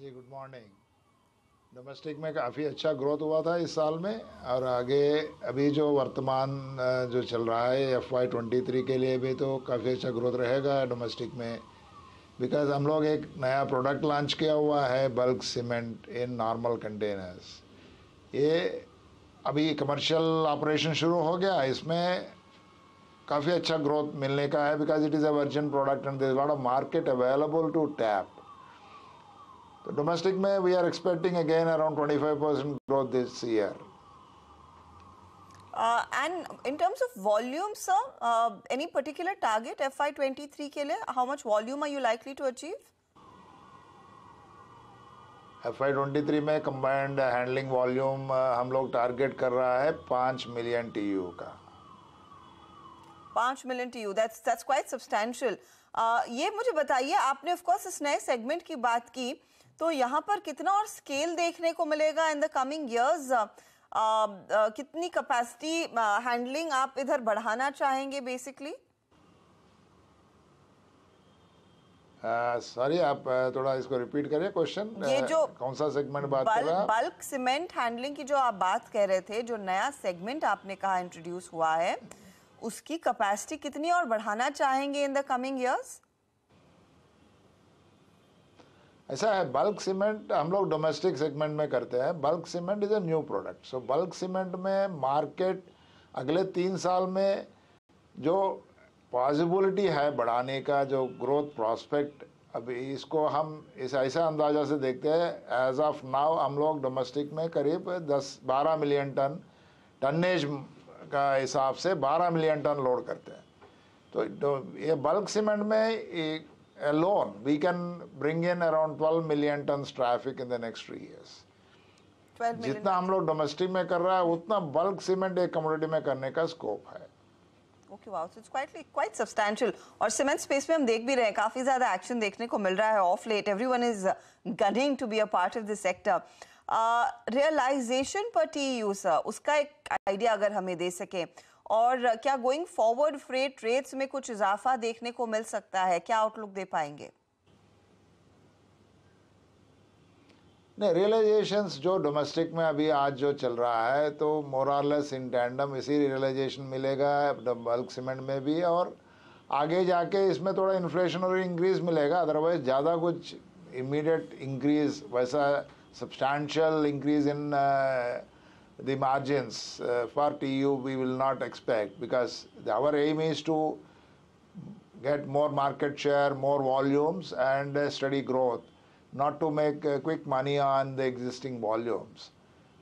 जी good morning domestic में काफ़ी अच्छा ग्रोथ हुआ था इस साल में और आगे अभी जो वर्तमान जो चल रहा है एफ वाई ट्वेंटी थ्री के लिए भी तो काफ़ी अच्छा ग्रोथ रहेगा डोमेस्टिक में बिकॉज हम लोग एक नया प्रोडक्ट लॉन्च किया हुआ है bulk cement in normal containers ये अभी कमर्शियल ऑपरेशन शुरू हो गया इसमें काफ़ी अच्छा ग्रोथ मिलने का है because it is a version product and this lot of market available to tap तो डोमेस्टिक में we are expecting again around 25 percent growth this year and in terms of volume sir any particular target F I twenty three के लिए how much volume are you likely to achieve F I twenty three में combined handling volume हम लोग target कर रहा है पांच million T U का पांच million T U that's that's quite substantial ये मुझे बताइए आपने ऑफ इस नए सेगमेंट की बात की तो यहाँ पर कितना और स्केल देखने को मिलेगा इन द कमिंग ईयर्स कितनी कैपेसिटी हैंडलिंग आप इधर बढ़ाना चाहेंगे बेसिकली सॉरी uh, आप थोड़ा इसको रिपीट करें क्वेश्चन ये जो कौन सा सेगमेंट बात बल्क, कर बल्क सीमेंट हैंडलिंग की जो आप बात कह रहे थे जो नया सेगमेंट आपने कहा इंट्रोड्यूस हुआ है उसकी कैपेसिटी कितनी और बढ़ाना चाहेंगे इन द कमिंग ईयर्स ऐसा है बल्क सीमेंट हम लोग डोमेस्टिक सेगमेंट में करते हैं bulk cement is a new product so bulk cement में मार्केट अगले तीन साल में जो पॉसिबिलिटी है बढ़ाने का जो ग्रोथ प्रॉस्पेक्ट अभी इसको हम इस ऐसा अंदाजा से देखते हैं एज ऑफ नाउ हम लोग डोमेस्टिक में करीब 10-12 मिलियन टन टनेज का हिसाब से 12 मिलियन टन लोड करते हैं तो, तो ये बल्क सीमेंट में alone, we can bring in around 12 million tons traffic in the next three years. जितना हम लोग डोमेस्टिक में कर रहा है उतना बल्क सीमेंट एक कम्युनिटी में करने का स्कोप है okay wow so it's quietly quite substantial और सीमेंट स्पेस में हम देख भी रहे हैं काफी ज्यादा एक्शन देखने को मिल रहा है of late everyone is gunning to be a part of this sector realisation पर टीयू सर उसका एक आइडिया अगर हमें दे सके और क्या गोइंग फॉरवर्ड फ्रेट रेट्स में कुछ इजाफा देखने को मिल सकता है क्या आउटलुक दे पाएंगे नहीं रियलाइजेशंस जो डोमेस्टिक में अभी आज जो चल रहा है तो मोरालस इन टैंडम इसी रियलाइजेशन मिलेगा बल्क सीमेंट में भी और आगे जाके इसमें थोड़ा इन्फ्लेशन और इंक्रीज मिलेगा अदरवाइज ज़्यादा कुछ इमीडिएट इंक्रीज वैसा substantial increase in the margins uh, for TU we will not expect because our aim is to get more market share, more volumes, and steady growth, not to make quick money on the existing volumes.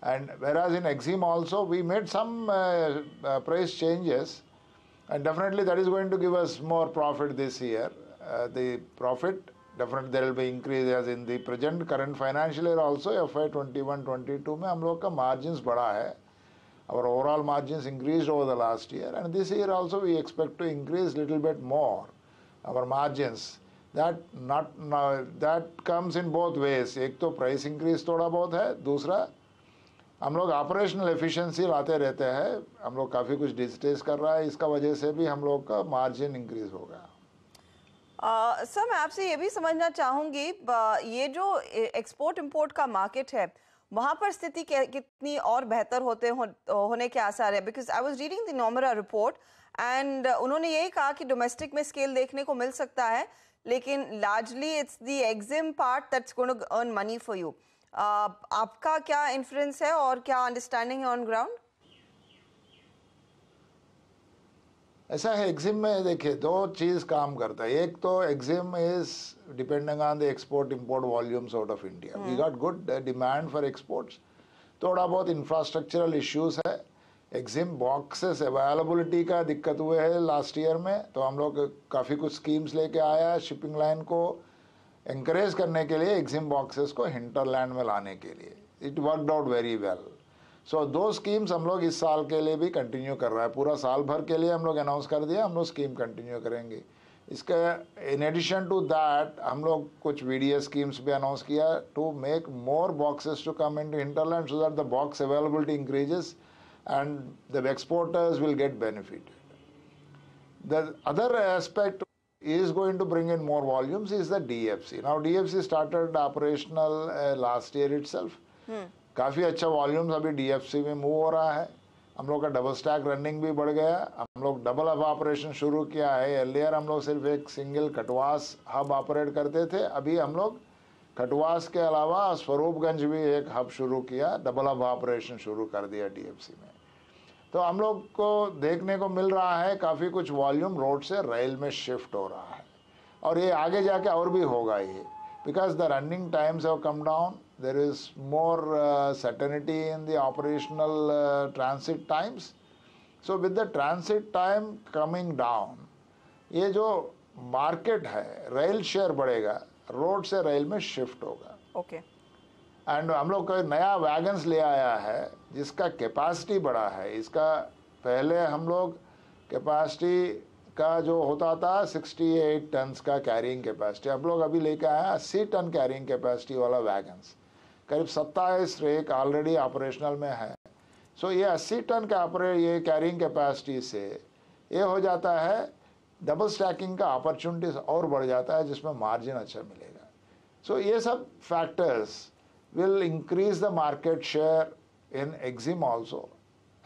And whereas in Exim also, we made some uh, uh, price changes, and definitely that is going to give us more profit this year. The profit definite there will be increase as in the present current financial year also F I twenty one twenty two में हम लोग का margin बढ़ा है और overall margin increase over the last year and this year also we expect to increase little bit more our margins that not that comes in both ways एक तो price increase थोड़ा बहुत है दूसरा हम लोग ऑपरेशनल एफिशिएंसी लाते रहते हैं हम लोग काफ़ी कुछ डिजिटाइज कर रहा है इसका वजह से भी हम लोग का मार्जिन इंक्रीज हो गया सर मैं आपसे ये भी समझना चाहूँगी ये जो एक्सपोर्ट इम्पोर्ट का मार्केट है वहाँ पर स्थिति कितनी और बेहतर होते हो, होने के आसार है because I was reading the Nomura report and उन्होंने यही कहा कि डोमेस्टिक में स्केल देखने को मिल सकता है लेकिन largely it's the EXIM part that's going to earn money for you आपका क्या इन्फ्लुएंस है और क्या अंडरस्टैंडिंग है ऑन ग्राउंड ऐसा है एग्जिम में देखिए दो चीज़ काम करता है एक तो EXIM is depending on the export import volumes out of India we got good demand for exports थोड़ा बहुत इंफ्रास्ट्रक्चरल इश्यूज है एग्जिम बॉक्सेस अवेलेबिलिटी का दिक्कत हुए है लास्ट ईयर में तो हम लोग काफ़ी कुछ स्कीम्स लेके आया है शिपिंग लाइन को एंकरेज करने के लिए एग्जिम बॉक्सेस को हिंटरलैंड में लाने के लिए it worked out very well so so, दो स्कीम्स हम लोग इस साल के लिए भी कंटिन्यू कर रहे हैं पूरा साल भर के लिए हम लोग अनाउंस कर दिया हम लोग स्कीम कंटिन्यू करेंगे इसके इन एडिशन टू दैट हम लोग कुछ वीडियो स्कीम्स भी अनाउंस किया to make more boxes to come in to hinterland so that the box availability increases and the exporters will get benefited the other aspect is going to bring in more volumes is the DFC. Now, DFC started operational uh, last year itself. Hmm. काफ़ी अच्छा volume अभी DFC में move हो रहा है हम लोग का डबल स्टैक रनिंग भी बढ़ गया हम लोग डबल हब ऑपरेशन शुरू किया है एलियर हम लोग सिर्फ एक सिंगल कटवास हब ऑपरेट करते थे अभी हम लोग कटवास के अलावा स्वरूपगंज भी एक हब शुरू किया डबल हब ऑपरेशन शुरू कर दिया डी में तो हम लोग को देखने को मिल रहा है काफ़ी कुछ वॉल्यूम रोड से रेल में शिफ्ट हो रहा है और ये आगे जाके और भी होगा ये because the running times have come down there is more uh, certainty in the operational uh, transit times. So with the transit time coming down, ये जो market है rail share बढ़ेगा road से rail में shift होगा okay. And हम लोग का नया वैगन्स ले आया है जिसका कैपेसिटी बड़ा है इसका पहले हम लोग कैपेसिटी का जो होता था 68 टन्स का कैरिंग कैपेसिटी हम लोग अभी लेके आए हैं अस्सी टन कैरिंग कैपेसिटी वाला वैगन्स करीब सत्ताईस रेक ऑलरेडी ऑपरेशनल में है सो ये अस्सी टन के ऑपरे ये कैरिंग कैपेसिटी से ये हो जाता है डबल स्टैकिंग का अपॉर्चुनिटीज और बढ़ जाता है जिसमें मार्जिन अच्छा मिलेगा सो ये सब factors will increase the market share in EXIM also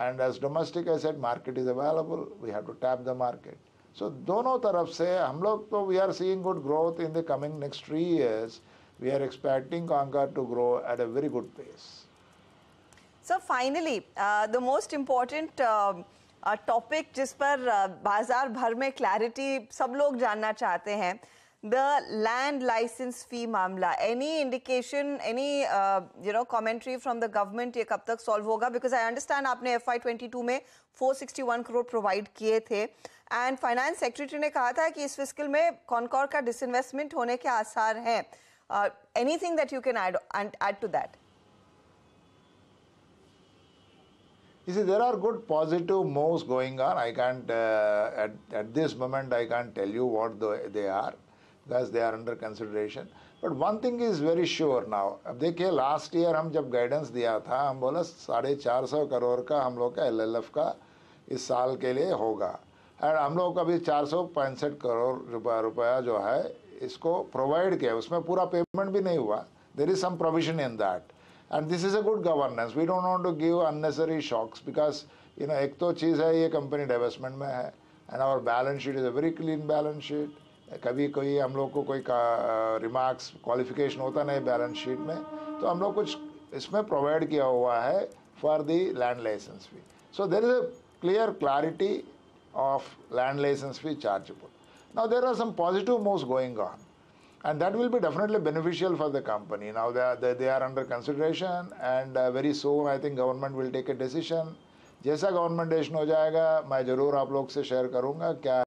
and as domestic asset market is available we have to tap the market so दोनों तरफ से हम लोग तो we are seeing good growth in the coming next three years we are expecting Concord to grow at a very good pace. So finally, uh, the most important uh, uh, topic जिस पर बाजार भर में clarity सब लोग जानना चाहते हैं the land license fee mamla any indication any uh, you know commentary from the government ye kab tak solve hoga because i understand aapne fy22 mein 461 crore provide kiye the and finance secretary ne kaha tha ki is fiscal mein Concord ka disinvestment hone ke aasar hain Uh, anything that you can add and add to that? You see, there are good positive moves going on. I can't, uh, at, at this moment, I can't tell you what the, they are because they are under consideration. But one thing is very sure now अब देखिए last year हम जब guidance दिया था हम बोला साढ़े चार सौ करोड़ का हम लोग का एलएलएफ का इस साल के लिए होगा और हम लोग का भी चार सौ पैंसठ करोड़ रुपया रुपया जो है इसको प्रोवाइड किया उसमें पूरा पेमेंट भी नहीं हुआ there is some provision in that and this is a good governance we don't want to give unnecessary shocks because you know एक तो चीज़ है ये कंपनी डेवलपमेंट में है and our balance sheet is a very clean balance sheet कभी कोई हम लोग को कोई रिमार्क्स क्वालिफिकेशन होता नहीं बैलेंस शीट में तो हम लोग कुछ इसमें प्रोवाइड किया हुआ है for the land licence fee so there is a clear clarity of land licence fee chargeable Now, there are some positive moves going on, and that will be definitely beneficial for the company. Now, they are, they, they are under consideration, and uh, very soon I think government will take a decision. जैसा government decision हो जाएगा मैं ज़रूर आप लोग से share करूंगा क्या